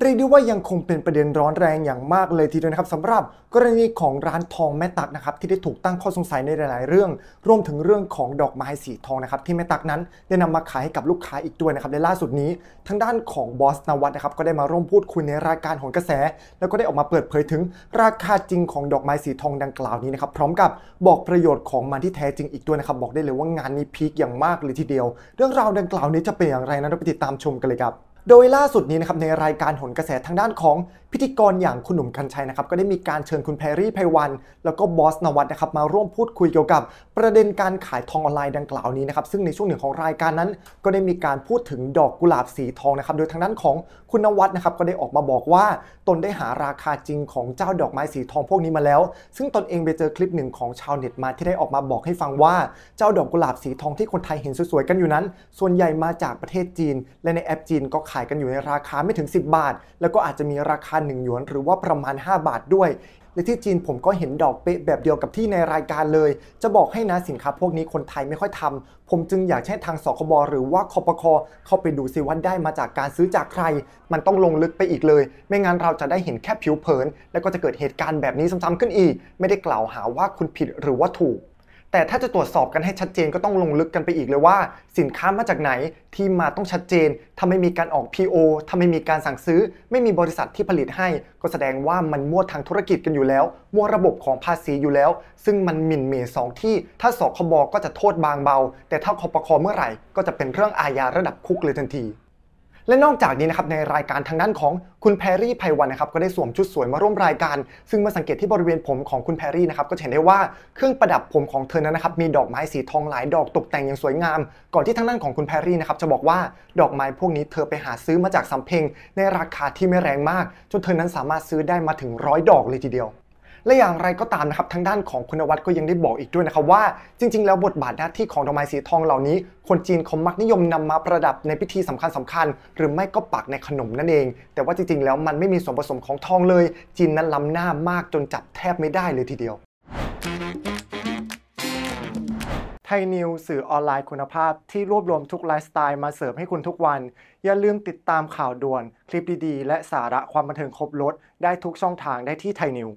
เรียกได้ว่ายังคงเป็นประเด็นร้อนแรงอย่างมากเลยทีเดียวนะครับสำหรับกรณีของร้านทองแม่ตักนะครับที่ได้ถูกตั้งข้อสงสัยในหลาย ๆ เรื่อง รวมถึงเรื่องของดอกไม้สีทองนะครับที่แม่ตักนั้น ได้นำมาขายให้กับลูกค้าอีกด้วยนะครับในล่าสุดนี้ ทางด้านของบอสนวัตนะครับก็ได้มาร่วมพูดคุยในรายการของกระแส แล้วก็ได้ออกมาเปิดเผยถึงราคาจริงของดอกไม้สีทองดังกล่าวนี้นะครับพร้อมกับบอกประโยชน์ของมันที่แท้จริงอีกด้วยนะครับบอกได้เลยว่างานนี้พีคอย่างมากเลยทีเดียว เรื่องราวดังกล่าวนี้จะเป็นอย่างไรนั้นเราไปติดตามชมกันเลยครับโดยล่าสุดนี้นะครับ ในรายการหนกระแสทางด้านของพิธีกรอย่างคุณหนุ่มกัญชัยนะครับก็ได้มีการเชิญคุณแพรรี่ไพวัน แล้วก็บอสนวัตนะครับมาร่วมพูดคุยเกี่ยวกับประเด็นการขายทองออนไลน์ดังกล่าวนี้นะครับซึ่งในช่วงหนึ่งของรายการนั้น ก็ได้มีการพูดถึงดอกกุหลาบสีทองนะครับโดยทางด้านของคุณนวัตนะครับก็ได้ออกมาบอกว่าตนได้หาราคาจริงของเจ้าดอกไม้สีทองพวกนี้มาแล้ว ซึ่งตนเองไปเจอคลิปหนึ่ง ของชาวเน็ตมาที่ได้ออกมาบอกให้ฟังว่าเจ้าดอกกุหลาบสีทองที่คนไทยเห็นสวยๆกันอยู่นั้น ส่วนใหญ่มาจากประเทศจีน และในแอปจีนก็ขายกันอยู่ในราคาไม่ถึง 10 บาท แล้วก็อาจจะมีราคา1หยวนหรือว่าประมาณ 5 บาทด้วยและที่จีนผมก็เห็นดอกเป๊ะแบบเดียวกับที่ในรายการเลย จะบอกให้นะสินค้าพวกนี้คนไทยไม่ค่อยทำ ผมจึงอยากให้ทางสคบหรือว่าคอปคอเข้าไปดูซิว่าได้มาจากการซื้อจากใคร มันต้องลงลึกไปอีกเลย ไม่งั้นเราจะได้เห็นแค่ผิวเผิน แล้วก็จะเกิดเหตุการณ์แบบนี้ซ้ำๆขึ้นอีก ไม่ได้กล่าวหาว่าคุณผิดหรือว่าถูกแต่ถ้าจะตรวจสอบกันให้ชัดเจนก็ต้องลงลึกกันไปอีกเลยว่า สินค้ามาจากไหนที่มาต้องชัดเจนถ้าไม่มีการออก PO ถ้าไม่มีการสั่งซื้อ ไม่มีบริษัทที่ผลิตให้ ก็แสดงว่ามันมั่วทางธุรกิจกันอยู่แล้วมั่วระบบของภาษีอยู่แล้ว ซึ่งมันหมิ่นเหม์สองที่ถ้าสคบก็จะโทษบางเบา แต่ถ้าคอปคอเมื่อไหร่ ก็จะเป็นเรื่องอาญาระดับคุกเลยทันทีและนอกจากนี้นะครับในรายการทางด้านของคุณแพรรี่ไพวันนะครับก็ได้สวมชุดสวยมาร่วมรายการซึ่งมาสังเกตที่บริเวณผมของคุณแพรรี่นะครับก็เห็นได้ว่าเครื่องประดับผมของเธอนั้นนะครับมีดอกไม้สีทองหลายดอกตกแต่งอย่างสวยงาม ก่อนที่ทางด้านของคุณแพรรี่นะครับจะบอกว่าดอกไม้พวกนี้เธอไปหาซื้อมาจากสำเพ็งในราคาที่ไม่แรงมากจนเธอนั้นสามารถซื้อได้มาถึงร้อยดอกเลยทีเดียวและอย่างไรก็ตามนะครับ ทางด้านของคุณวัฒน์ก็ยังได้บอกอีกด้วยนะครับว่า จริงๆ แล้วบทบาทหน้าที่ของดอกไม้สีทองเหล่านี้ คนจีนเขามักนิยมนำมาประดับในพิธีสำคัญสำคัญหรือไม่ก็ปักในขนมนั่นเอง แต่ว่าจริงๆ แล้วมันไม่มีส่วนผสมของทองเลย จีนนั้นล้าหน้ามากจนจับแทบไม่ได้เลยทีเดียวไทยนิว สื่อออนไลน์คุณภาพที่รวบรวมทุกไลฟ์สไตล์มาเสิร์ฟให้คุณทุกวันอย่าลืมติดตามข่าวด่วน คลิปดีๆ และสาระความบันเทิงครบรถได้ทุกช่องทางได้ที่ไทยนิว